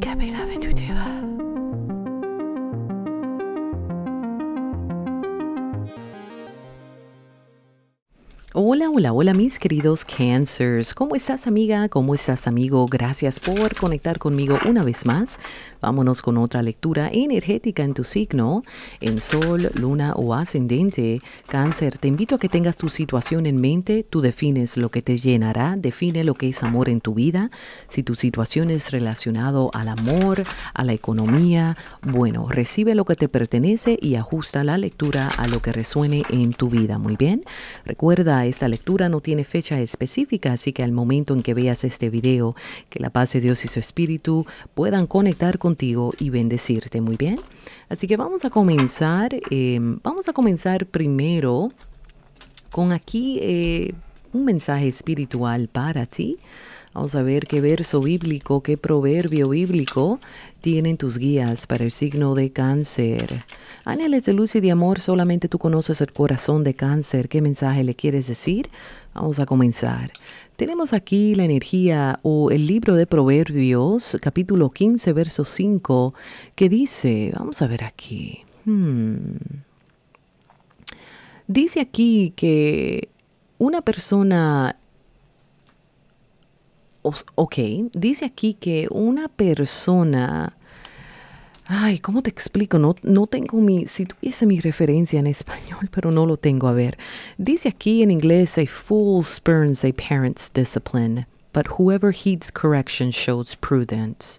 Capping la vie tout est Hola, hola, hola mis queridos cancers. ¿Cómo estás amiga? ¿Cómo estás amigo? Gracias por conectar conmigo una vez más. Vámonos con otra lectura energética en tu signo, en sol, luna o ascendente. Cáncer, te invito a que tengas tu situación en mente. Tú defines lo que te llenará, define lo que es amor en tu vida. Si tu situación es relacionado al amor, a la economía, bueno, recibe lo que te pertenece y ajusta la lectura a lo que resuene en tu vida. Muy bien. Recuerda esta lectura no tiene fecha específica, así que al momento en que veas este video, que la paz de Dios y su Espíritu puedan conectar contigo y bendecirte. Muy bien. Así que vamos a comenzar. Eh, vamos a comenzar primero con aquí eh, un mensaje espiritual para ti. Vamos a ver qué verso bíblico, qué proverbio bíblico tienen tus guías para el signo de cáncer. Ángeles de luz y de amor, solamente tú conoces el corazón de cáncer. ¿Qué mensaje le quieres decir? Vamos a comenzar. Tenemos aquí la energía o el libro de Proverbios, capítulo 15, verso 5, que dice, vamos a ver aquí. Hmm. Dice aquí que una persona ok, dice aquí que una persona... Ay, ¿cómo te explico? No, no tengo mi... Si tuviese mi referencia en español, pero no lo tengo. A ver, dice aquí en inglés, a fool spurns a parent's discipline, but whoever heeds correction shows prudence.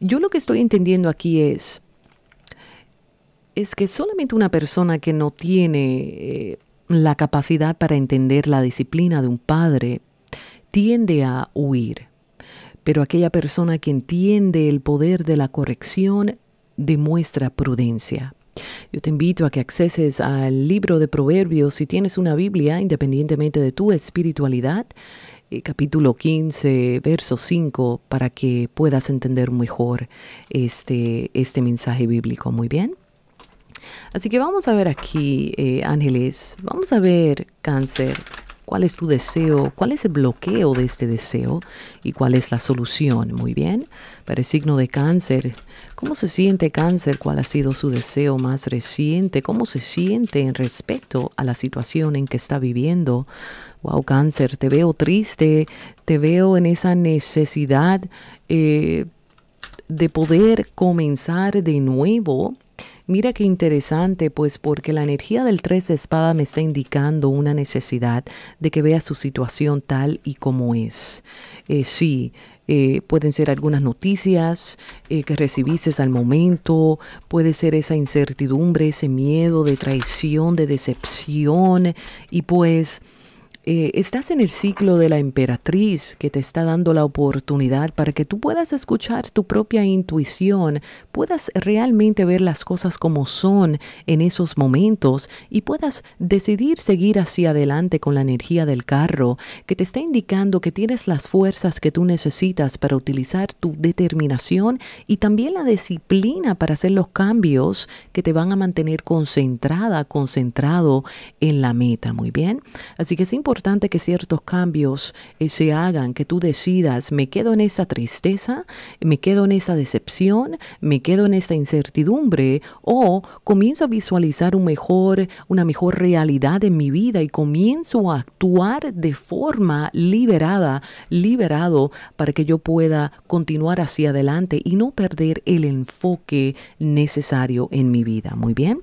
Yo lo que estoy entendiendo aquí es... Es que solamente una persona que no tiene eh, la capacidad para entender la disciplina de un padre tiende a huir, pero aquella persona que entiende el poder de la corrección demuestra prudencia. Yo te invito a que acceses al libro de Proverbios si tienes una Biblia, independientemente de tu espiritualidad, eh, capítulo 15, verso 5, para que puedas entender mejor este, este mensaje bíblico. Muy bien. Así que vamos a ver aquí, eh, Ángeles, vamos a ver cáncer cuál es tu deseo, cuál es el bloqueo de este deseo y cuál es la solución. Muy bien, para el signo de cáncer, ¿cómo se siente cáncer? ¿Cuál ha sido su deseo más reciente? ¿Cómo se siente en respecto a la situación en que está viviendo? Wow, cáncer, te veo triste, te veo en esa necesidad eh, de poder comenzar de nuevo Mira qué interesante, pues porque la energía del Tres de espada me está indicando una necesidad de que vea su situación tal y como es. Eh, sí, eh, pueden ser algunas noticias eh, que recibiste al momento, puede ser esa incertidumbre, ese miedo de traición, de decepción y pues eh, estás en el ciclo de la emperatriz que te está dando la oportunidad para que tú puedas escuchar tu propia intuición, puedas realmente ver las cosas como son en esos momentos y puedas decidir seguir hacia adelante con la energía del carro que te está indicando que tienes las fuerzas que tú necesitas para utilizar tu determinación y también la disciplina para hacer los cambios que te van a mantener concentrada, concentrado en la meta. Muy bien. Así que es importante importante que ciertos cambios eh, se hagan, que tú decidas, me quedo en esa tristeza, me quedo en esa decepción, me quedo en esta incertidumbre o comienzo a visualizar un mejor, una mejor realidad en mi vida y comienzo a actuar de forma liberada, liberado para que yo pueda continuar hacia adelante y no perder el enfoque necesario en mi vida. Muy bien.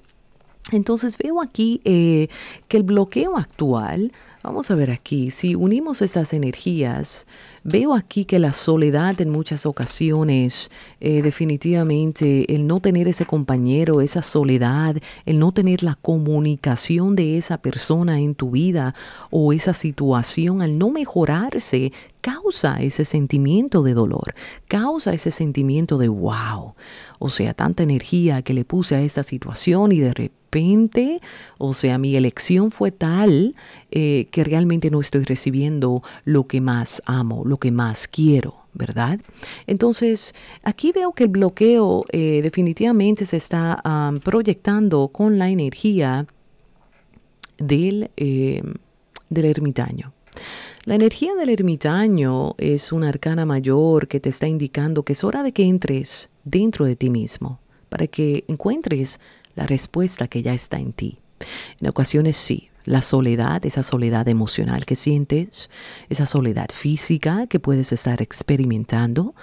Entonces veo aquí eh, que el bloqueo actual Vamos a ver aquí, si unimos estas energías, veo aquí que la soledad en muchas ocasiones, eh, definitivamente el no tener ese compañero, esa soledad, el no tener la comunicación de esa persona en tu vida o esa situación, al no mejorarse, causa ese sentimiento de dolor, causa ese sentimiento de wow, o sea, tanta energía que le puse a esta situación y de repente, o sea, mi elección fue tal eh, que realmente no estoy recibiendo lo que más amo, lo que más quiero. ¿verdad? Entonces, aquí veo que el bloqueo eh, definitivamente se está proyectando con la energía del, eh, del ermitaño. La energía del ermitaño es una arcana mayor que te está indicando que es hora de que entres dentro de ti mismo para que encuentres la respuesta que ya está en ti. En ocasiones sí, la soledad, esa soledad emocional que sientes, esa soledad física que puedes estar experimentando,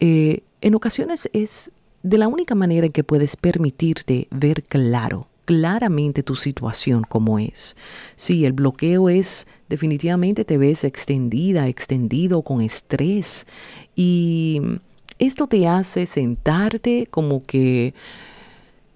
eh, en ocasiones es de la única manera en que puedes permitirte ver claro claramente tu situación como es. si el bloqueo es definitivamente te ves extendida, extendido con estrés y esto te hace sentarte como que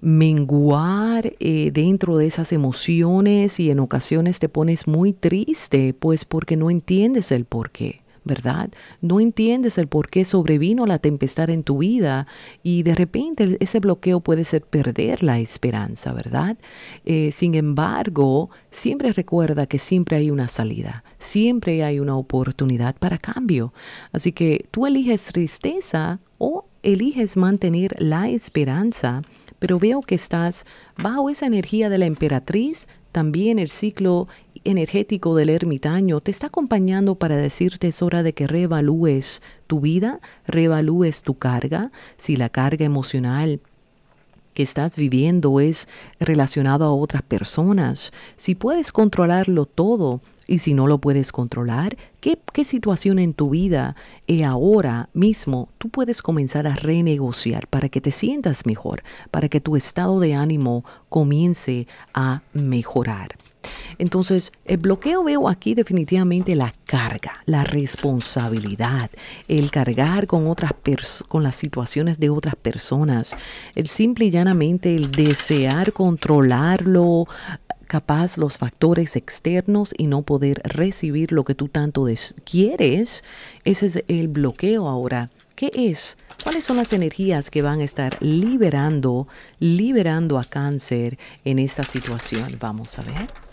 menguar eh, dentro de esas emociones y en ocasiones te pones muy triste, pues porque no entiendes el por qué. ¿verdad? No entiendes el por qué sobrevino la tempestad en tu vida y de repente ese bloqueo puede ser perder la esperanza, ¿verdad? Eh, sin embargo, siempre recuerda que siempre hay una salida, siempre hay una oportunidad para cambio. Así que tú eliges tristeza o eliges mantener la esperanza, pero veo que estás bajo esa energía de la emperatriz, también el ciclo energético del ermitaño te está acompañando para decirte es hora de que reevalúes tu vida, reevalúes tu carga, si la carga emocional que estás viviendo es relacionada a otras personas, si puedes controlarlo todo, y si no lo puedes controlar, ¿qué, ¿qué, situación en tu vida y eh, ahora mismo tú puedes comenzar a renegociar para que te sientas mejor, para que tu estado de ánimo comience a mejorar? Entonces, el bloqueo veo aquí definitivamente la carga, la responsabilidad, el cargar con otras con las situaciones de otras personas, el simple y llanamente el desear controlarlo capaz los factores externos y no poder recibir lo que tú tanto quieres, ese es el bloqueo ahora. ¿Qué es? ¿Cuáles son las energías que van a estar liberando, liberando a cáncer en esta situación? Vamos a ver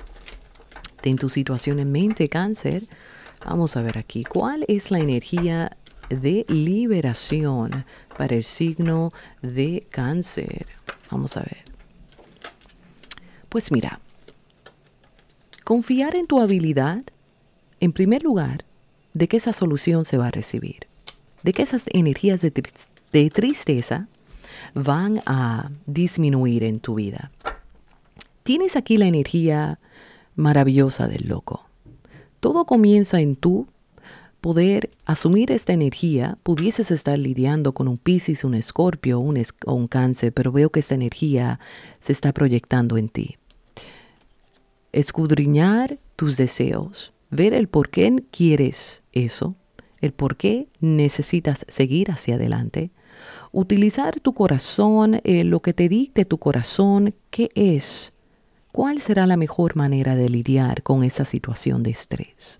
en tu situación en mente, cáncer. Vamos a ver aquí, ¿cuál es la energía de liberación para el signo de cáncer? Vamos a ver. Pues mira, confiar en tu habilidad, en primer lugar, de que esa solución se va a recibir, de que esas energías de, de tristeza van a disminuir en tu vida. Tienes aquí la energía maravillosa del loco. Todo comienza en tú poder asumir esta energía. Pudieses estar lidiando con un Piscis, un Escorpio o un Cáncer, pero veo que esta energía se está proyectando en ti. Escudriñar tus deseos, ver el por qué quieres eso, el por qué necesitas seguir hacia adelante. Utilizar tu corazón, eh, lo que te dicte tu corazón, qué es ¿Cuál será la mejor manera de lidiar con esa situación de estrés?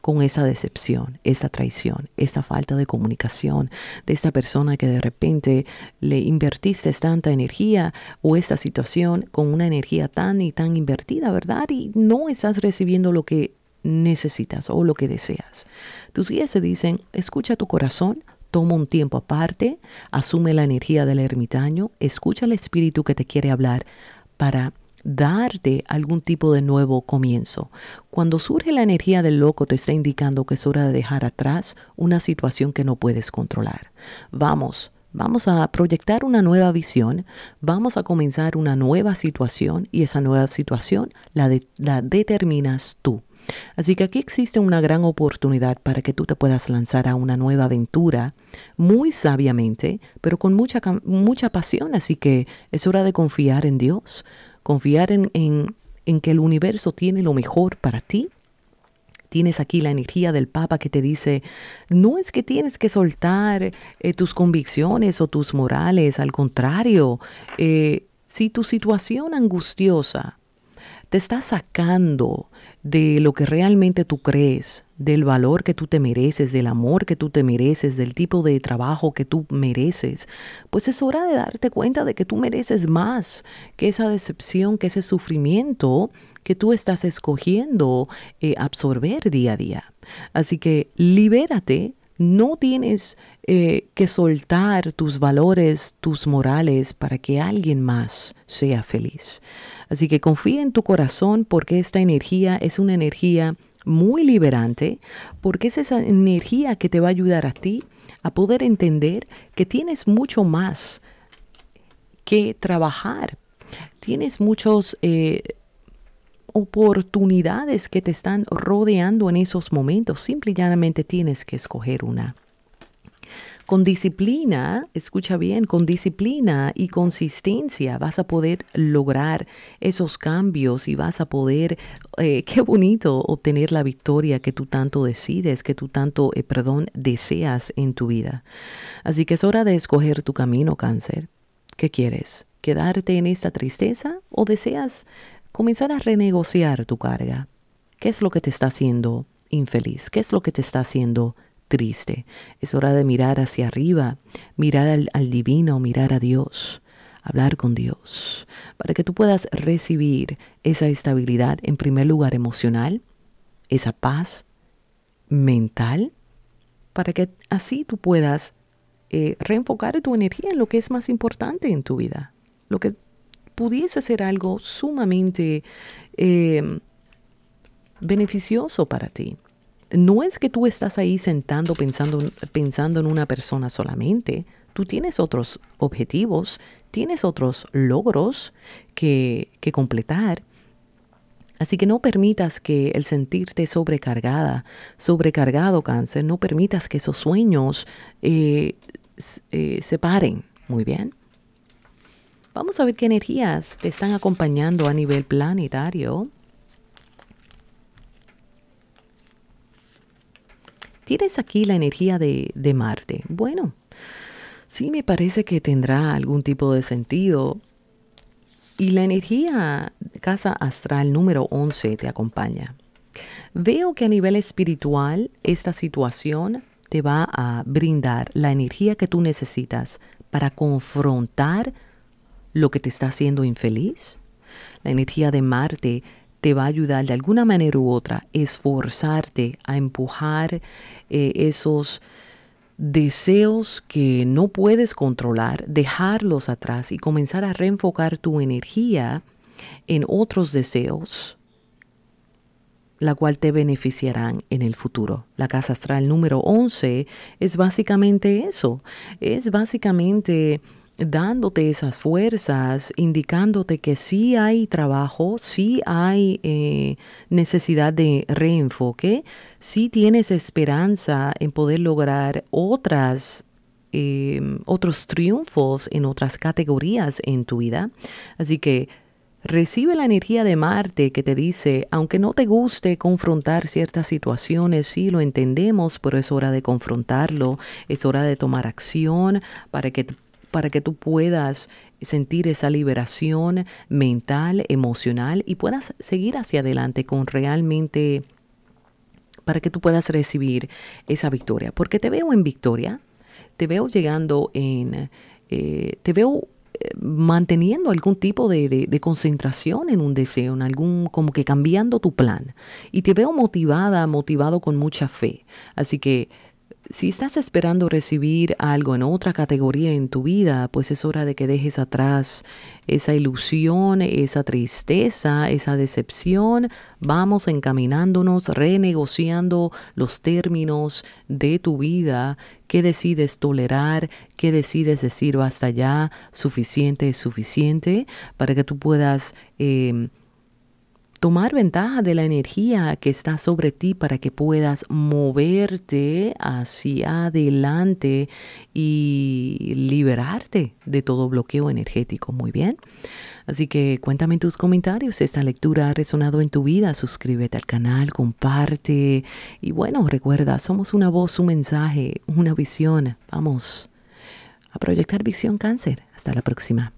con esa decepción, esa traición, esa falta de comunicación de esta persona que de repente le invertiste tanta energía o esta situación con una energía tan y tan invertida, ¿verdad? Y no estás recibiendo lo que necesitas o lo que deseas. Tus guías te dicen, escucha tu corazón, toma un tiempo aparte, asume la energía del ermitaño, escucha el espíritu que te quiere hablar para darte algún tipo de nuevo comienzo. Cuando surge la energía del loco te está indicando que es hora de dejar atrás una situación que no puedes controlar. Vamos. Vamos a proyectar una nueva visión, vamos a comenzar una nueva situación y esa nueva situación la, la determinas tú. Así que aquí existe una gran oportunidad para que tú te puedas lanzar a una nueva aventura, muy sabiamente, pero con mucha, mucha pasión. Así que es hora de confiar en Dios, confiar en, que el universo tiene lo mejor para ti. Tienes aquí la energía del Papa que te dice, no es que tienes que soltar eh, tus convicciones o tus morales, al contrario, eh, si tu situación angustiosa te está sacando de lo que realmente tú crees, del valor que tú te mereces, del amor que tú te mereces, del tipo de trabajo que tú mereces, pues es hora de darte cuenta de que tú mereces más que esa decepción, que ese sufrimiento que tú estás escogiendo eh, absorber día a día. Así que libérate no tienes eh, que soltar tus valores, tus morales para que alguien más sea feliz. Así que confía en tu corazón porque esta energía es una energía muy liberante, porque es esa energía que te va a ayudar a ti a poder entender que tienes mucho más que trabajar. Tienes muchas eh, oportunidades que te están rodeando en esos momentos. Simple y llanamente tienes que escoger una. Con disciplina, escucha bien, con disciplina y consistencia vas a poder lograr esos cambios y vas a poder, eh, qué bonito, obtener la victoria que tú tanto decides, que tú tanto, eh, perdón, deseas en tu vida. Así que es hora de escoger tu camino, cáncer. ¿Qué quieres? ¿Quedarte en esta tristeza o deseas comenzar a renegociar tu carga? ¿Qué es lo que te está haciendo infeliz? ¿Qué es lo que te está haciendo triste. Es hora de mirar hacia arriba, mirar al, divino, mirar a Dios, hablar con Dios, para que tú puedas recibir esa estabilidad, en primer lugar emocional, esa paz mental, para que así tú puedas eh, reenfocar tu energía en lo que es más importante en tu vida, lo que pudiese ser algo sumamente eh, beneficioso para ti no es que tú estás ahí sentando pensando, pensando en una persona solamente. Tú tienes otros objetivos, tienes otros logros que, completar. Así que no permitas que el sentirte sobrecargada, sobrecargado cáncer, no permitas que esos sueños eh, eh, se paren. Muy bien. Vamos a ver qué energías te están acompañando a nivel planetario. ¿Tienes aquí la energía de, Marte? Bueno, sí me parece que tendrá algún tipo de sentido. Y la energía casa astral número 11 te acompaña. Veo que a nivel espiritual esta situación te va a brindar la energía que tú necesitas para confrontar lo que te está haciendo infeliz. La energía de Marte te va a ayudar de alguna manera u otra esforzarte a empujar eh, esos deseos que no puedes controlar, dejarlos atrás y comenzar a reenfocar tu energía en otros deseos, la cual te beneficiarán en el futuro. La casa astral número 11 es básicamente eso, es básicamente dándote esas fuerzas, indicándote que sí hay trabajo, sí hay eh, necesidad de reenfoque, sí tienes esperanza en poder lograr otras em, otros triunfos en otras categorías en tu vida. Así que recibe la energía de Marte que te dice, aunque no te guste confrontar ciertas situaciones, sí lo entendemos, pero es hora de confrontarlo, es hora de tomar acción para que para que tú puedas sentir esa liberación mental, emocional y puedas seguir hacia adelante con realmente para que tú puedas recibir esa victoria. Porque te veo en victoria, te veo llegando en, eh, te veo eh, manteniendo algún tipo de, de, concentración en un deseo, en algún, como que cambiando tu plan. Y te veo motivada, motivado con mucha fe. Así que si estás esperando recibir algo en otra categoría en tu vida, pues es hora de que dejes atrás esa ilusión, esa tristeza, esa decepción. Vamos encaminándonos, renegociando los términos de tu vida. ¿Qué decides tolerar? ¿Qué decides decir basta ya? Suficiente es suficiente para que tú puedas... Em, tomar ventaja de la energía que está sobre ti para que puedas moverte hacia adelante y liberarte de todo bloqueo energético. Muy bien. Así que cuéntame en tus comentarios si esta lectura ha resonado en tu vida. Suscríbete al canal, comparte. Y bueno, recuerda, somos una voz, un mensaje, una visión. Vamos a proyectar visión cáncer. Hasta la próxima.